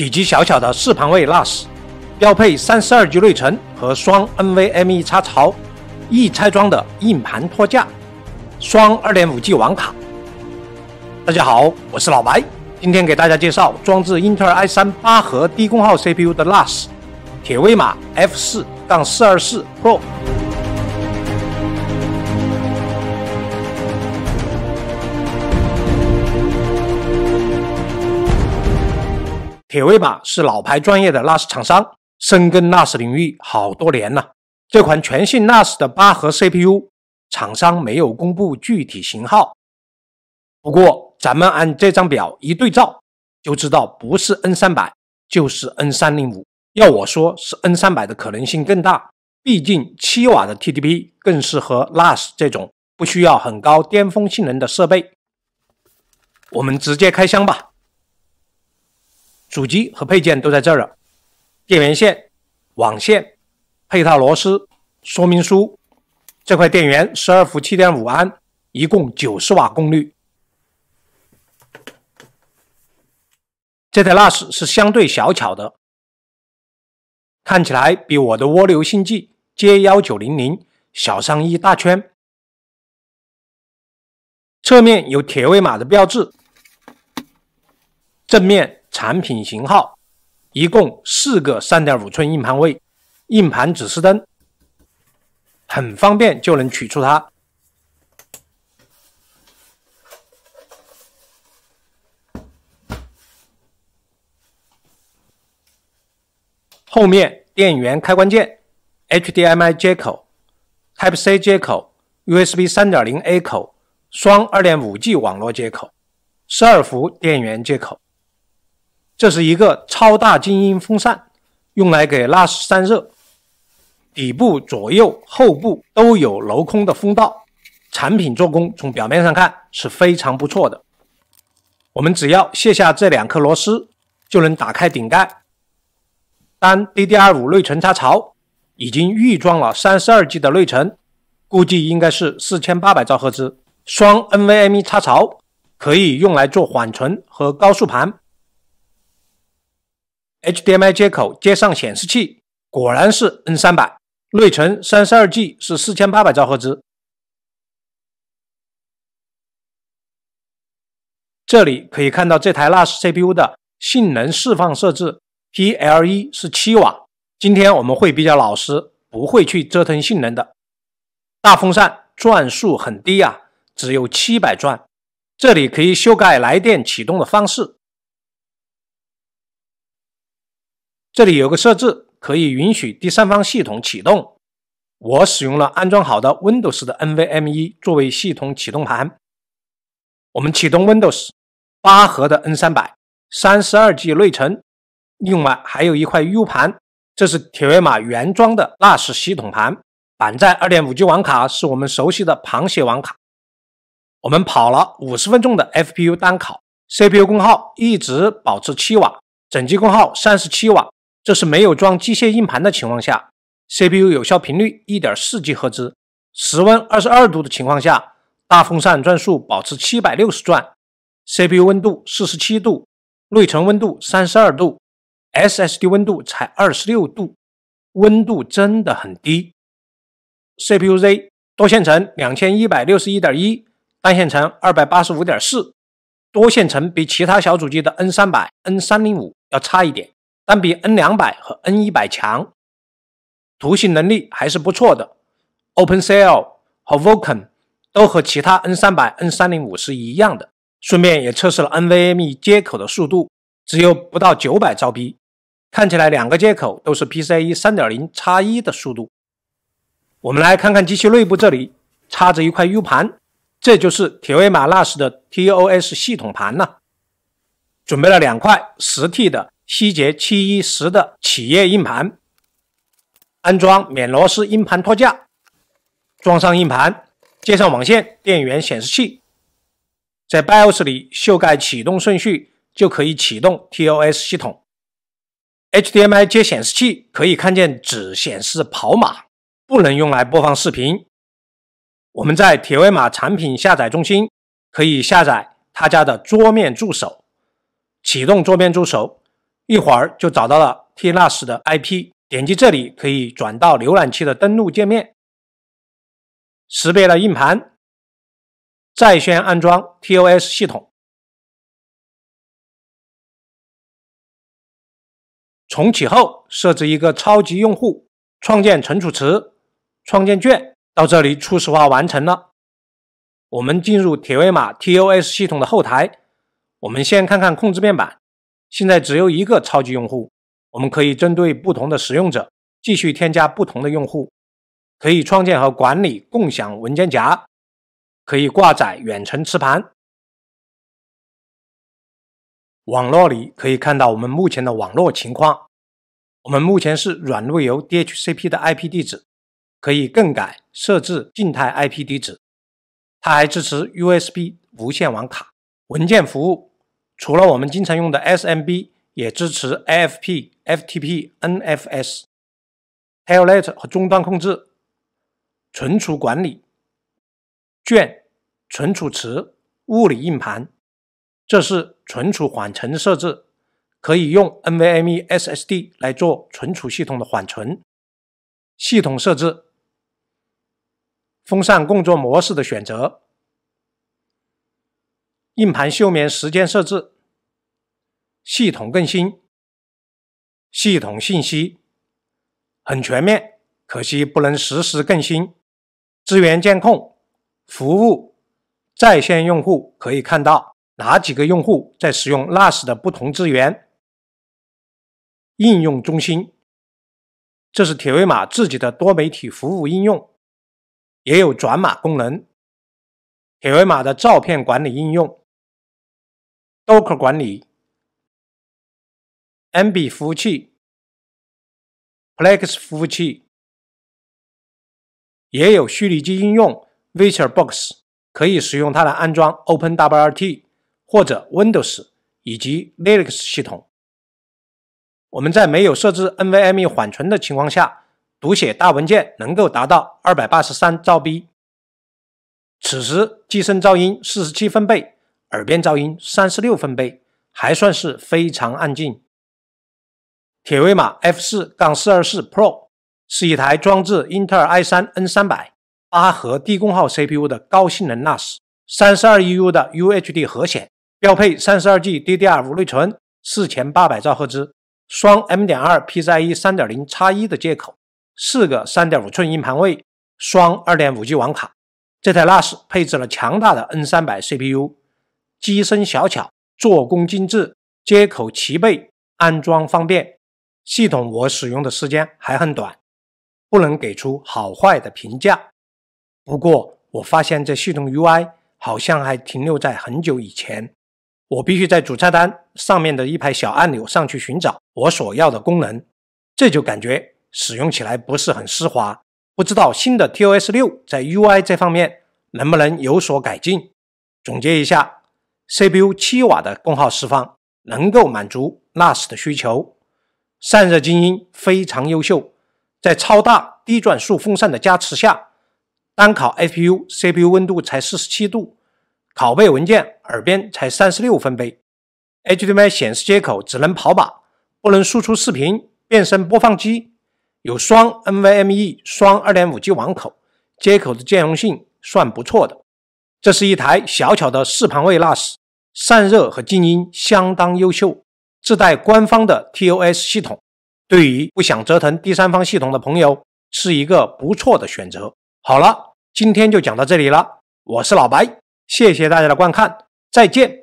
体积小巧的四盘位 NAS，标配三十二 G 内存和双 NVMe 插槽，易拆装的硬盘托架，双二点五 G 网卡。大家好，我是老白，今天给大家介绍装置英特尔 i3 八核低功耗 CPU 的 NAS，铁威马 F4-424 Pro。铁威马是老牌专业的 NAS 厂商，深耕 NAS 领域好多年了。这款全新 NAS 的八核 CPU 厂商没有公布具体型号，不过咱们按这张表一对照，就知道不是 N 三百就是 N 三零五。要我说是 N 三百的可能性更大，毕竟七瓦的 TDP 更适合 NAS 这种不需要很高巅峰性能的设备。我们直接开箱吧。主机和配件都在这儿了，电源线、网线、配套螺丝、说明书。这块电源十二伏七点五安，一共九十瓦功率。这台 NAS 是相对小巧的，看起来比我的蜗牛星际 J 幺九零零小上一大圈。侧面有铁卫码的标志，正面。产品型号一共四个三点五寸硬盘位，硬盘指示灯很方便就能取出它。后面电源开关键、HDMI 接口、Type C 接口、USB 三点零 A 口、双二点五 G 网络接口、十二伏电源接口。这是一个超大静音风扇，用来给拉丝散热。底部、左右、后部都有镂空的风道。产品做工从表面上看是非常不错的。我们只要卸下这两颗螺丝，就能打开顶盖。单 DDR5 内存插槽已经预装了三十二 G 的内存，估计应该是四千八百兆赫兹。双 NVMe 插槽可以用来做缓存和高速盘。HDMI 接口接上显示器，果然是 N300，内存三十二 G 是四千八百兆赫兹。这里可以看到这台 Nash CPU 的性能释放设置，PLE 是七瓦。今天我们会比较老实，不会去折腾性能的。大风扇转速很低啊，只有七百转。这里可以修改来电启动的方式。这里有个设置，可以允许第三方系统启动。我使用了安装好的 Windows 的 NVMe 作为系统启动盘。我们启动 Windows，八核的 N300，三十二 G 内存，另外还有一块 U 盘，这是铁维玛原装的 NAS 系统盘。板载二点五 G 网卡是我们熟悉的螃蟹网卡。我们跑了五十分钟的 FPU 单考，CPU 功耗一直保持七瓦，整机功耗三十七瓦。这是没有装机械硬盘的情况下，CPU 有效频率一点四 G 赫兹，室温二十二度的情况下，大风扇转速保持七百六十转，CPU 温度四十七度，内存温度三十二度，SSD 温度才二十六度，温度真的很低。CPU-Z 多线程两千一百六十一点一，单线程二百八十五点四，多线程比其他小主机的 N 三百、N 三零五要差一点。但比 N 两百和 N 一百强，图形能力还是不错的。OpenCL 和 Vulkan 都和其他 N 三百、N 三零五是一样的。顺便也测试了 NVMe 接口的速度，只有不到九百兆 B。看起来两个接口都是 PCIe 三点零叉一的速度。我们来看看机器内部，这里插着一块 U 盘，这就是铁卫马纳斯的 TOS 系统盘呢。准备了两块十 T 的。希捷七一十的企业硬盘，安装免螺丝硬盘托架，装上硬盘，接上网线、电源、显示器，在 BIOS 里修改启动顺序，就可以启动 TOS 系统。HDMI 接显示器，可以看见只显示跑马，不能用来播放视频。我们在铁卫马产品下载中心可以下载他家的桌面助手，启动桌面助手。一会儿就找到了 TOS 的 IP，点击这里可以转到浏览器的登录界面。识别了硬盘，再线安装 TOS 系统。重启后，设置一个超级用户，创建存储池，创建卷。到这里初始化完成了。我们进入铁卫码 TOS 系统的后台，我们先看看控制面板。现在只有一个超级用户，我们可以针对不同的使用者继续添加不同的用户，可以创建和管理共享文件夹，可以挂载远程磁盘。网络里可以看到我们目前的网络情况，我们目前是软路由 DHCP 的 IP 地址，可以更改设置静态 IP 地址。它还支持 USB 无线网卡文件服务。除了我们经常用的 SMB，也支持 AFP、FTP、NFS、t i l l e t 和终端控制、存储管理、卷、存储池、物理硬盘。这是存储缓存设置，可以用 NVMe SSD 来做存储系统的缓存。系统设置，风扇工作模式的选择。硬盘休眠时间设置、系统更新、系统信息很全面，可惜不能实时更新。资源监控、服务在线用户可以看到哪几个用户在使用 n a s 的不同资源。应用中心，这是铁维码自己的多媒体服务应用，也有转码功能。铁维码的照片管理应用。o c 管理 r 管理、m b 服务器，Plex 服务器也有虚拟机应用，VirtualBox 可以使用它来安装 OpenWRT 或者 Windows 以及 Linux 系统。我们在没有设置 NVMe 缓存的情况下，读写大文件能够达到二百八十三兆 B，此时机身噪音四十七分贝。耳边噪音三十六分贝，还算是非常安静。铁威马 F 四杠四二四 Pro 是一台装置英特尔 i 三 N 三百八核低功耗 CPU 的高性能 NAS，三十二 EU 的 UHD 核显，标配三十二 G DDR 五内存，四千八百兆赫兹双 M 点二 PCIe 三点零叉一的接口，四个三点五寸硬盘位，双二点五 G 网卡。这台 NAS 配置了强大的 N 三百 CPU。机身小巧，做工精致，接口齐备，安装方便。系统我使用的时间还很短，不能给出好坏的评价。不过我发现这系统 UI 好像还停留在很久以前，我必须在主菜单上面的一排小按钮上去寻找我所要的功能，这就感觉使用起来不是很丝滑。不知道新的 TOS6 在 UI 这方面能不能有所改进。总结一下。CPU 七瓦的功耗释放能够满足 NAS 的需求，散热精英非常优秀，在超大低转速风扇的加持下，单烤 f p u CPU 温度才四十七度，拷贝文件耳边才三十六分贝。HDMI 显示接口只能跑把，不能输出视频，变身播放机有双 NVME 双二点五 G 网口，接口的兼容性算不错的。这是一台小巧的四盘位 NAS。散热和静音相当优秀，自带官方的 TOS 系统，对于不想折腾第三方系统的朋友是一个不错的选择。好了，今天就讲到这里了，我是老白，谢谢大家的观看，再见。